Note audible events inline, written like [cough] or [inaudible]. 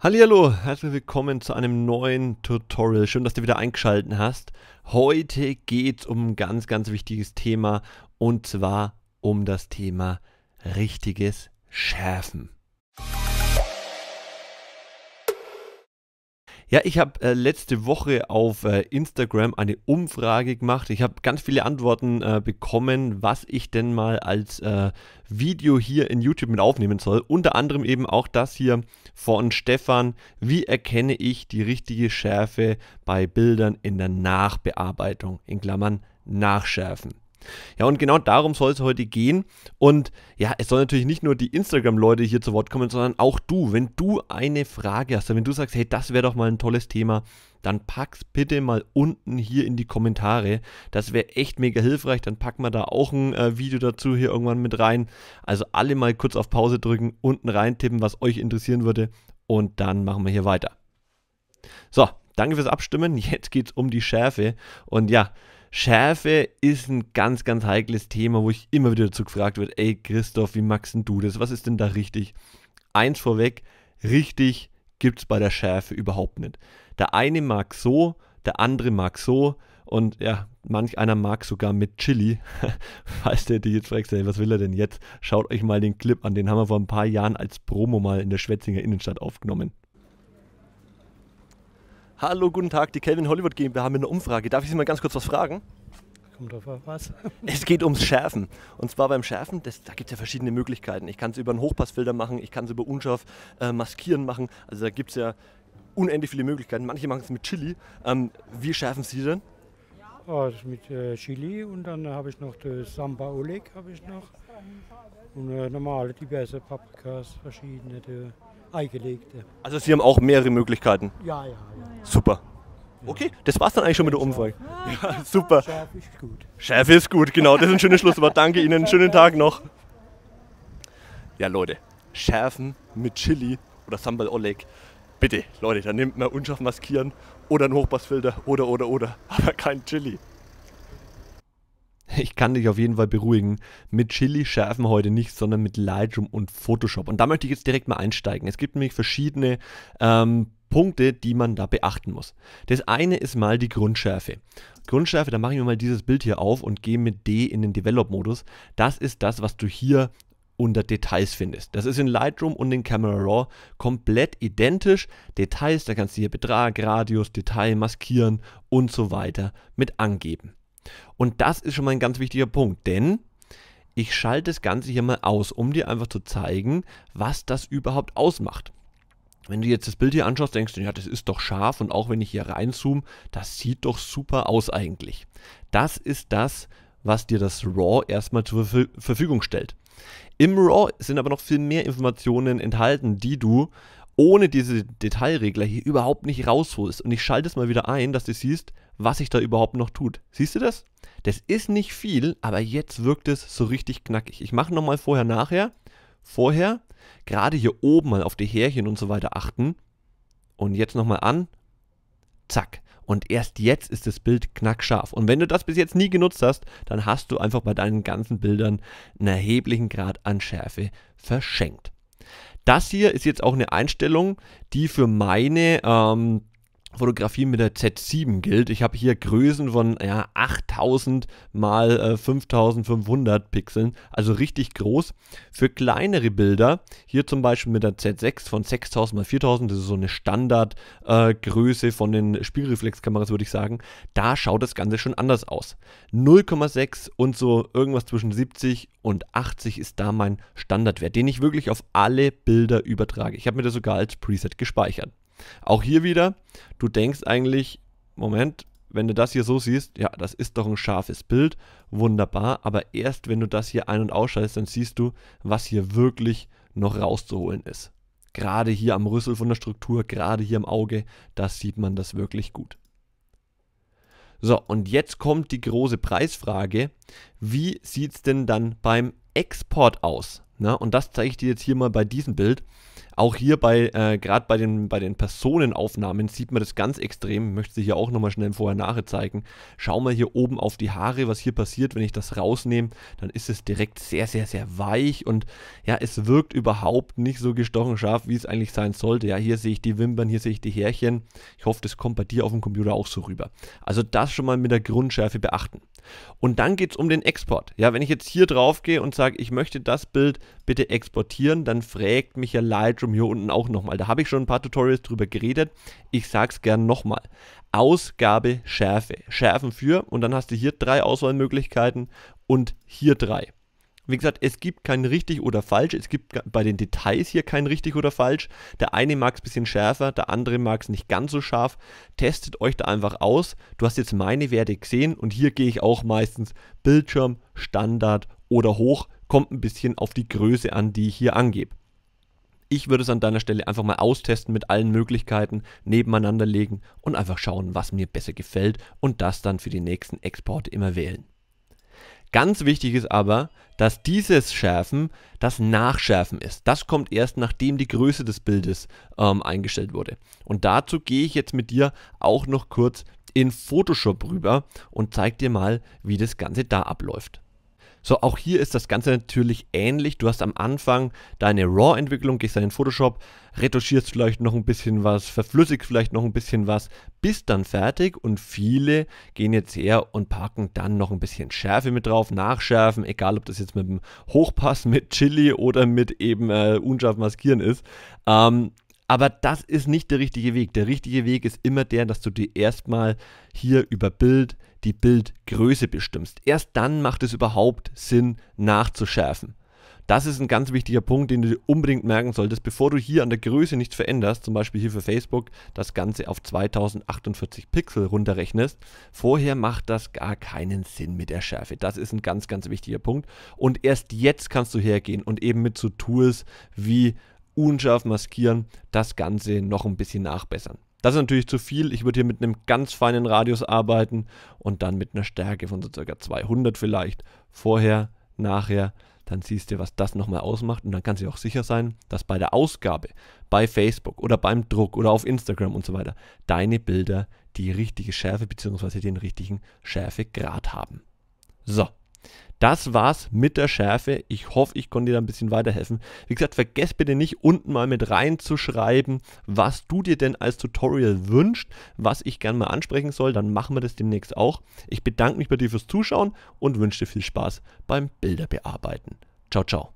Hallo, herzlich willkommen zu einem neuen Tutorial. Schön, dass du wieder eingeschaltet hast. Heute geht es um ein ganz, ganz wichtiges Thema und zwar um das Thema richtiges Schärfen. Ja, ich habe äh, letzte Woche auf äh, Instagram eine Umfrage gemacht. Ich habe ganz viele Antworten äh, bekommen, was ich denn mal als äh, Video hier in YouTube mit aufnehmen soll. Unter anderem eben auch das hier von Stefan. Wie erkenne ich die richtige Schärfe bei Bildern in der Nachbearbeitung? In Klammern nachschärfen. Ja, und genau darum soll es heute gehen. Und ja, es soll natürlich nicht nur die Instagram-Leute hier zu Wort kommen, sondern auch du. Wenn du eine Frage hast, wenn du sagst, hey, das wäre doch mal ein tolles Thema, dann pack's bitte mal unten hier in die Kommentare. Das wäre echt mega hilfreich. Dann packen wir da auch ein äh, Video dazu hier irgendwann mit rein. Also alle mal kurz auf Pause drücken, unten reintippen, was euch interessieren würde. Und dann machen wir hier weiter. So, danke fürs Abstimmen. [laughs] Jetzt geht's um die Schärfe. Und ja, Schärfe ist ein ganz, ganz heikles Thema, wo ich immer wieder dazu gefragt werde, ey Christoph, wie magst denn du das? Was ist denn da richtig? Eins vorweg, richtig gibt es bei der Schärfe überhaupt nicht. Der eine mag so, der andere mag so und ja, manch einer mag sogar mit Chili. [laughs] Falls der dich jetzt fragt, ey, was will er denn jetzt? Schaut euch mal den Clip an, den haben wir vor ein paar Jahren als Promo mal in der Schwetzinger Innenstadt aufgenommen. Hallo, guten Tag, die Kelvin Hollywood GmbH mit einer Umfrage. Darf ich Sie mal ganz kurz was fragen? Kommt auf was? [laughs] Es geht ums Schärfen. Und zwar beim Schärfen, das, da gibt es ja verschiedene Möglichkeiten. Ich kann es über einen Hochpassfilter machen, ich kann es über unscharf äh, maskieren machen. Also da gibt es ja unendlich viele Möglichkeiten. Manche machen es mit Chili. Ähm, wie schärfen Sie denn? Oh, das mit äh, Chili und dann habe ich noch das Samba Oleg habe ich noch und äh, normale diverse Paprikas verschiedene. Die eingelegte. Also Sie haben auch mehrere Möglichkeiten? Ja, ja. ja. Super. Okay, das war's dann eigentlich schon mit der Umfrage. Ah. Ja, super. Schärfe ist gut. Schärfe ist gut, genau. Das ist ein schönes Schlusswort. Danke Ihnen. Schönen Tag noch. Ja, Leute. Schärfen mit Chili oder Sambal Oleg. Bitte, Leute, dann nimmt man unscharf maskieren oder einen Hochpassfilter oder, oder, oder. Aber kein Chili ich kann dich auf jeden Fall beruhigen. Mit Chili schärfen heute nicht, sondern mit Lightroom und Photoshop. Und da möchte ich jetzt direkt mal einsteigen. Es gibt nämlich verschiedene ähm, Punkte, die man da beachten muss. Das eine ist mal die Grundschärfe. Grundschärfe, da mache ich mir mal dieses Bild hier auf und gehe mit D in den Develop-Modus. Das ist das, was du hier unter Details findest. Das ist in Lightroom und in Camera Raw komplett identisch. Details, da kannst du hier Betrag, Radius, Detail maskieren und so weiter mit angeben. Und das ist schon mal ein ganz wichtiger Punkt, denn ich schalte das Ganze hier mal aus, um dir einfach zu zeigen, was das überhaupt ausmacht. Wenn du jetzt das Bild hier anschaust, denkst du, ja, das ist doch scharf und auch wenn ich hier reinzoome, das sieht doch super aus eigentlich. Das ist das, was dir das RAW erstmal zur Verfügung stellt. Im RAW sind aber noch viel mehr Informationen enthalten, die du ohne diese Detailregler hier überhaupt nicht rausholst. Und ich schalte es mal wieder ein, dass du siehst, was sich da überhaupt noch tut. Siehst du das? Das ist nicht viel, aber jetzt wirkt es so richtig knackig. Ich mache nochmal vorher, nachher. Vorher, gerade hier oben mal auf die Härchen und so weiter achten. Und jetzt nochmal an. Zack. Und erst jetzt ist das Bild knackscharf. Und wenn du das bis jetzt nie genutzt hast, dann hast du einfach bei deinen ganzen Bildern einen erheblichen Grad an Schärfe verschenkt. Das hier ist jetzt auch eine Einstellung, die für meine ähm, Fotografie mit der Z7 gilt. Ich habe hier Größen von ja, 8000 mal äh, 5500 Pixeln, also richtig groß. Für kleinere Bilder, hier zum Beispiel mit der Z6 von 6000 mal 4000, das ist so eine Standardgröße äh, von den Spiegelreflexkameras, würde ich sagen, da schaut das Ganze schon anders aus. 0,6 und so irgendwas zwischen 70 und 80 ist da mein Standardwert, den ich wirklich auf alle Bilder übertrage. Ich habe mir das sogar als Preset gespeichert. Auch hier wieder Du denkst eigentlich, Moment, wenn du das hier so siehst, ja, das ist doch ein scharfes Bild, wunderbar, aber erst wenn du das hier ein- und ausschaltest, dann siehst du, was hier wirklich noch rauszuholen ist. Gerade hier am Rüssel von der Struktur, gerade hier im Auge, da sieht man das wirklich gut. So, und jetzt kommt die große Preisfrage. Wie sieht es denn dann beim Export aus? Na, ne? und das zeige ich dir jetzt hier mal bei diesem Bild. Auch hier bei, äh, gerade bei den, bei den Personenaufnahmen sieht man das ganz extrem. Ich möchte sie hier auch nochmal schnell vorher nachher zeigen. Schau mal hier oben auf die Haare, was hier passiert. Wenn ich das rausnehme, dann ist es direkt sehr, sehr, sehr weich und ja, es wirkt überhaupt nicht so gestochen scharf, wie es eigentlich sein sollte. Ja, hier sehe ich die Wimpern, hier sehe ich die Härchen. Ich hoffe, das kommt bei dir auf dem Computer auch so rüber. Also das schon mal mit der Grundschärfe beachten. Und dann geht es um den Export. Ja, wenn ich jetzt hier drauf gehe und sage, ich möchte das Bild bitte exportieren, dann fragt mich ja Lightroom hier unten auch nochmal. Da habe ich schon ein paar Tutorials drüber geredet. Ich sage es gern nochmal. Ausgabe Schärfe. Schärfen für und dann hast du hier drei Auswahlmöglichkeiten und hier drei. Wie gesagt, es gibt kein richtig oder falsch. Es gibt bei den Details hier kein richtig oder falsch. Der eine mag es ein bisschen schärfer, der andere mag es nicht ganz so scharf. Testet euch da einfach aus. Du hast jetzt meine Werte gesehen und hier gehe ich auch meistens Bildschirm, Standard oder hoch kommt ein bisschen auf die Größe an, die ich hier angebe. Ich würde es an deiner Stelle einfach mal austesten mit allen Möglichkeiten, nebeneinander legen und einfach schauen, was mir besser gefällt und das dann für die nächsten Exporte immer wählen. Ganz wichtig ist aber, dass dieses Schärfen das Nachschärfen ist. Das kommt erst nachdem die Größe des Bildes ähm, eingestellt wurde. Und dazu gehe ich jetzt mit dir auch noch kurz in Photoshop rüber und zeige dir mal, wie das Ganze da abläuft. So, auch hier ist das Ganze natürlich ähnlich. Du hast am Anfang deine RAW-Entwicklung, gehst dann in Photoshop, retuschierst vielleicht noch ein bisschen was, verflüssigst vielleicht noch ein bisschen was, bist dann fertig und viele gehen jetzt her und packen dann noch ein bisschen Schärfe mit drauf, nachschärfen, egal ob das jetzt mit dem Hochpass, mit Chili oder mit eben äh, unscharf maskieren ist. Ähm, aber das ist nicht der richtige Weg. Der richtige Weg ist immer der, dass du dir erstmal hier über Bild die Bildgröße bestimmst. Erst dann macht es überhaupt Sinn, nachzuschärfen. Das ist ein ganz wichtiger Punkt, den du dir unbedingt merken solltest, bevor du hier an der Größe nichts veränderst, zum Beispiel hier für Facebook das Ganze auf 2048 Pixel runterrechnest. Vorher macht das gar keinen Sinn mit der Schärfe. Das ist ein ganz, ganz wichtiger Punkt. Und erst jetzt kannst du hergehen und eben mit so Tools wie unscharf maskieren, das Ganze noch ein bisschen nachbessern. Das ist natürlich zu viel. Ich würde hier mit einem ganz feinen Radius arbeiten und dann mit einer Stärke von so circa 200 vielleicht. Vorher, nachher, dann siehst du, was das nochmal ausmacht und dann kannst du auch sicher sein, dass bei der Ausgabe, bei Facebook oder beim Druck oder auf Instagram und so weiter, deine Bilder die richtige Schärfe bzw. den richtigen Schärfegrad haben. So, das war's mit der Schärfe. Ich hoffe, ich konnte dir da ein bisschen weiterhelfen. Wie gesagt, vergesst bitte nicht, unten mal mit reinzuschreiben, was du dir denn als Tutorial wünscht, was ich gerne mal ansprechen soll. Dann machen wir das demnächst auch. Ich bedanke mich bei dir fürs Zuschauen und wünsche dir viel Spaß beim Bilderbearbeiten. Ciao, ciao.